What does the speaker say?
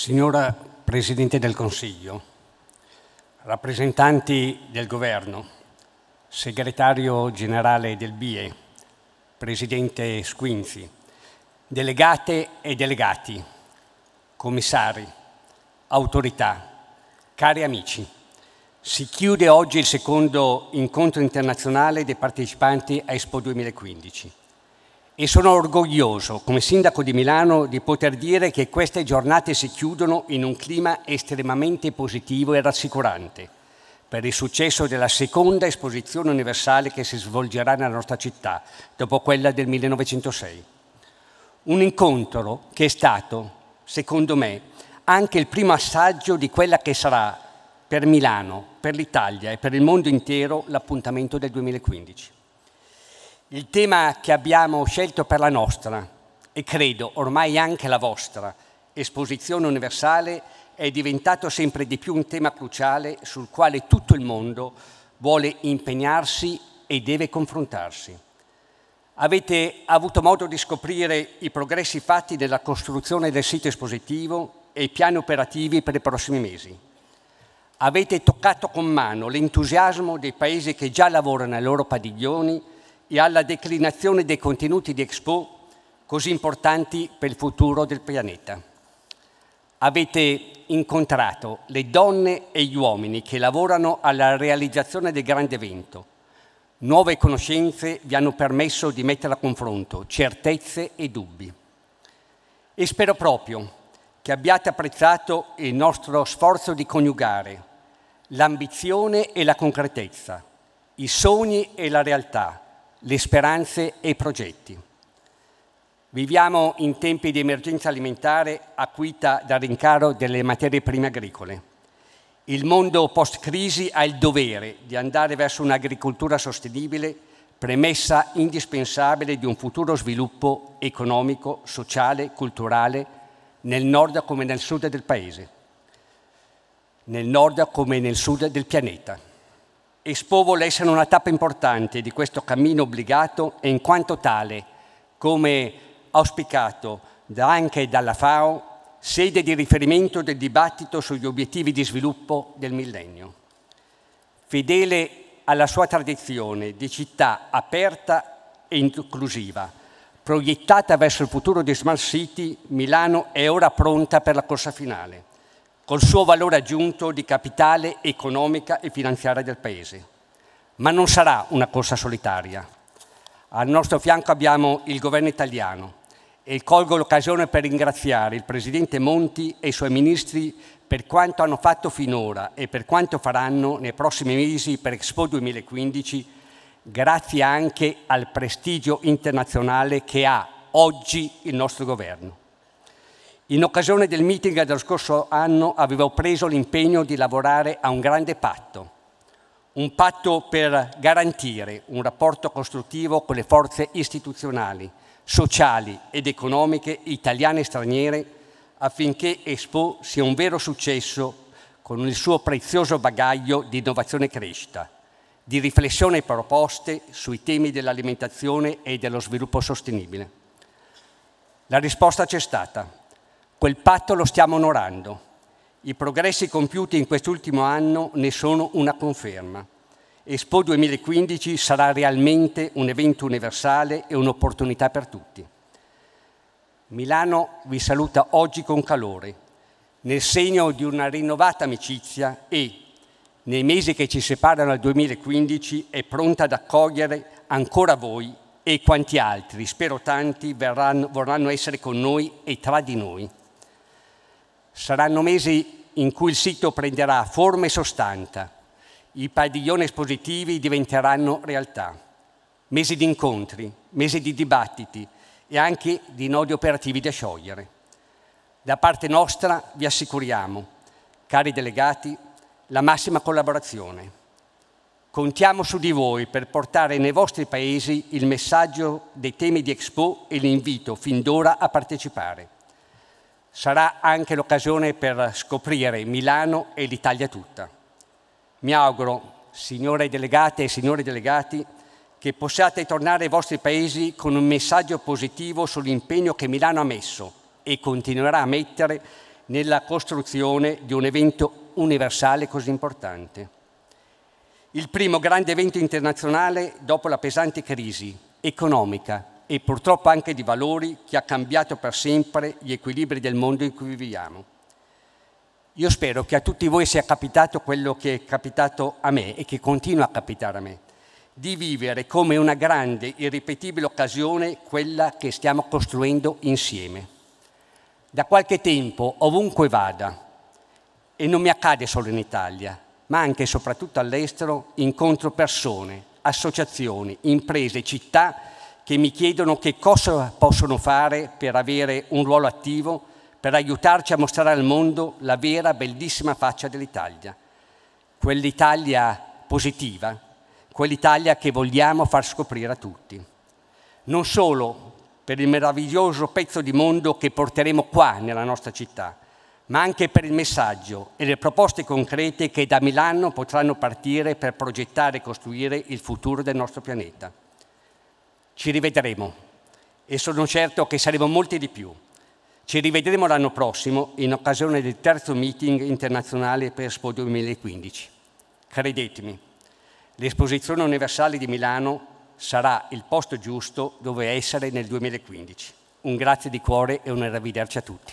Signora Presidente del Consiglio, rappresentanti del Governo, Segretario Generale del BIE, Presidente Squinzi, delegate e delegati, commissari, autorità, cari amici, si chiude oggi il secondo incontro internazionale dei partecipanti a Expo 2015 e sono orgoglioso come sindaco di Milano di poter dire che queste giornate si chiudono in un clima estremamente positivo e rassicurante per il successo della seconda esposizione universale che si svolgerà nella nostra città dopo quella del 1906. Un incontro che è stato, secondo me, anche il primo assaggio di quella che sarà per Milano, per l'Italia e per il mondo intero l'appuntamento del 2015. Il tema che abbiamo scelto per la nostra, e credo ormai anche la vostra, esposizione universale è diventato sempre di più un tema cruciale sul quale tutto il mondo vuole impegnarsi e deve confrontarsi. Avete avuto modo di scoprire i progressi fatti nella costruzione del sito espositivo e i piani operativi per i prossimi mesi. Avete toccato con mano l'entusiasmo dei paesi che già lavorano ai loro padiglioni e alla declinazione dei contenuti di Expo così importanti per il futuro del pianeta. Avete incontrato le donne e gli uomini che lavorano alla realizzazione del grande evento. Nuove conoscenze vi hanno permesso di mettere a confronto certezze e dubbi. E spero proprio che abbiate apprezzato il nostro sforzo di coniugare l'ambizione e la concretezza, i sogni e la realtà, le speranze e i progetti. Viviamo in tempi di emergenza alimentare acuita dal rincaro delle materie prime agricole. Il mondo post-crisi ha il dovere di andare verso un'agricoltura sostenibile, premessa indispensabile di un futuro sviluppo economico, sociale, culturale, nel nord come nel sud del Paese, nel nord come nel sud del pianeta espovo l'essere una tappa importante di questo cammino obbligato e in quanto tale, come auspicato anche dalla FAO, sede di riferimento del dibattito sugli obiettivi di sviluppo del millennio. Fedele alla sua tradizione di città aperta e inclusiva, proiettata verso il futuro di Smart City, Milano è ora pronta per la corsa finale col suo valore aggiunto di capitale economica e finanziaria del Paese. Ma non sarà una corsa solitaria. Al nostro fianco abbiamo il governo italiano e colgo l'occasione per ringraziare il Presidente Monti e i suoi ministri per quanto hanno fatto finora e per quanto faranno nei prossimi mesi per Expo 2015 grazie anche al prestigio internazionale che ha oggi il nostro governo. In occasione del meeting dello scorso anno avevo preso l'impegno di lavorare a un grande patto, un patto per garantire un rapporto costruttivo con le forze istituzionali, sociali ed economiche italiane e straniere affinché Expo sia un vero successo con il suo prezioso bagaglio di innovazione e crescita, di riflessione e proposte sui temi dell'alimentazione e dello sviluppo sostenibile. La risposta c'è stata Quel patto lo stiamo onorando. I progressi compiuti in quest'ultimo anno ne sono una conferma. Expo 2015 sarà realmente un evento universale e un'opportunità per tutti. Milano vi saluta oggi con calore, nel segno di una rinnovata amicizia e, nei mesi che ci separano dal 2015, è pronta ad accogliere ancora voi e quanti altri, spero tanti, verranno, vorranno essere con noi e tra di noi. Saranno mesi in cui il sito prenderà forma e sostanza, i padiglioni espositivi diventeranno realtà, mesi di incontri, mesi di dibattiti e anche di nodi operativi da sciogliere. Da parte nostra vi assicuriamo, cari delegati, la massima collaborazione. Contiamo su di voi per portare nei vostri paesi il messaggio dei temi di Expo e l'invito fin d'ora a partecipare. Sarà anche l'occasione per scoprire Milano e l'Italia tutta. Mi auguro, signore delegate e signori delegati, che possiate tornare ai vostri paesi con un messaggio positivo sull'impegno che Milano ha messo e continuerà a mettere nella costruzione di un evento universale così importante. Il primo grande evento internazionale dopo la pesante crisi economica e purtroppo anche di valori che ha cambiato per sempre gli equilibri del mondo in cui viviamo. Io spero che a tutti voi sia capitato quello che è capitato a me e che continua a capitare a me, di vivere come una grande, irripetibile occasione quella che stiamo costruendo insieme. Da qualche tempo, ovunque vada, e non mi accade solo in Italia, ma anche e soprattutto all'estero, incontro persone, associazioni, imprese, città che mi chiedono che cosa possono fare per avere un ruolo attivo, per aiutarci a mostrare al mondo la vera, bellissima faccia dell'Italia, quell'Italia positiva, quell'Italia che vogliamo far scoprire a tutti. Non solo per il meraviglioso pezzo di mondo che porteremo qua nella nostra città, ma anche per il messaggio e le proposte concrete che da Milano potranno partire per progettare e costruire il futuro del nostro pianeta. Ci rivedremo e sono certo che saremo molti di più. Ci rivedremo l'anno prossimo in occasione del terzo meeting internazionale per Expo 2015. Credetemi, l'esposizione universale di Milano sarà il posto giusto dove essere nel 2015. Un grazie di cuore e un arrivederci a tutti.